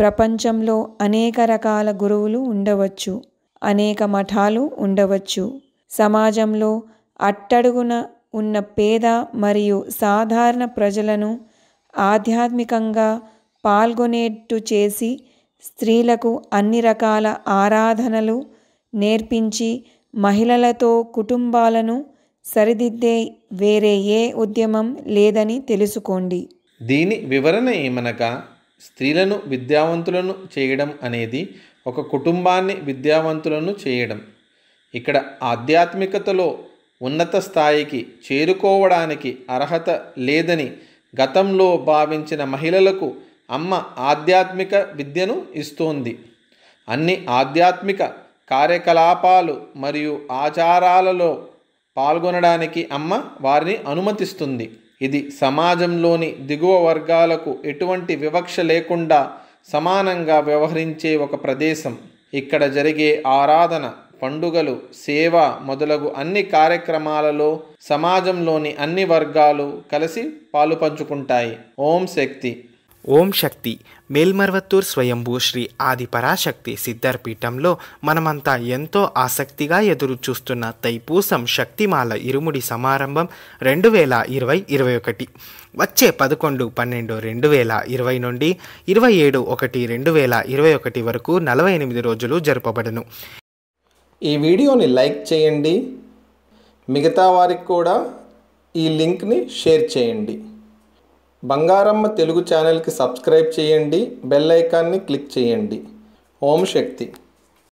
ప్రపంచంలో అనేక రకాల గురువులు ఉండవచ్చు అనేక మఠాలు ఉండవచ్చు సమాజంలో అట్టడుగున ఉన్న పేద మరియు సాధారణ ప్రజలను ఆధ్యాత్మికంగా పాల్గొనేట్టు చేసి స్త్రీలకు అన్ని రకాల ఆరాధనలు నేర్పించి మహిళలతో కుటుంబాలను సరిదిద్దే వేరే ఏ ఉద్యమం లేదని తెలుసుకోండి దీని వివరణ ఏమనగా స్త్రీలను విద్యావంతులను చేయడం అనేది ఒక కుటుంబాన్ని విద్యావంతులను చేయడం ఇక్కడ ఆధ్యాత్మికతలో ఉన్నత స్థాయికి చేరుకోవడానికి అర్హత లేదని గతంలో భావించిన మహిళలకు అమ్మ ఆధ్యాత్మిక విద్యను ఇస్తోంది అన్ని ఆధ్యాత్మిక కార్యకలాపాలు మరియు ఆచారాలలో పాల్గొనడానికి అమ్మ వారిని అనుమతిస్తుంది ఇది సమాజంలోని దిగువ వర్గాలకు ఎటువంటి వివక్ష లేకుండా సమానంగా వ్యవహరించే ఒక ప్రదేశం ఇక్కడ జరిగే ఆరాధన పండుగలు సేవ మొదలగు అన్ని కార్యక్రమాలలో సమాజంలోని అన్ని వర్గాలు కలిసి పాలుపంచుకుంటాయి ఓం శక్తి ఓం శక్తి మేల్మర్వత్తూర్ స్వయంభూ శ్రీ ఆది పరాశక్తి సిద్ధర్పీఠంలో మనమంతా ఎంతో ఆసక్తిగా ఎదురు చూస్తున్న తైపూసం శక్తిమాల ఇరుముడి సమారంభం రెండు వేల ఇరవై ఇరవై ఒకటి వచ్చే పదకొండు పన్నెండు రెండు వేల ఇరవై నుండి ఇరవై ఏడు ఒకటి రెండు వేల ఇరవై ఒకటి వరకు నలభై ఎనిమిది రోజులు జరపబడను ఈ వీడియోని లైక్ చేయండి మిగతా వారికి కూడా ఈ లింక్ని షేర్ చేయండి బంగారమ్మ తెలుగు ఛానల్కి సబ్స్క్రైబ్ చేయండి బెల్ ఐకాన్ని క్లిక్ చేయండి ఓం శక్తి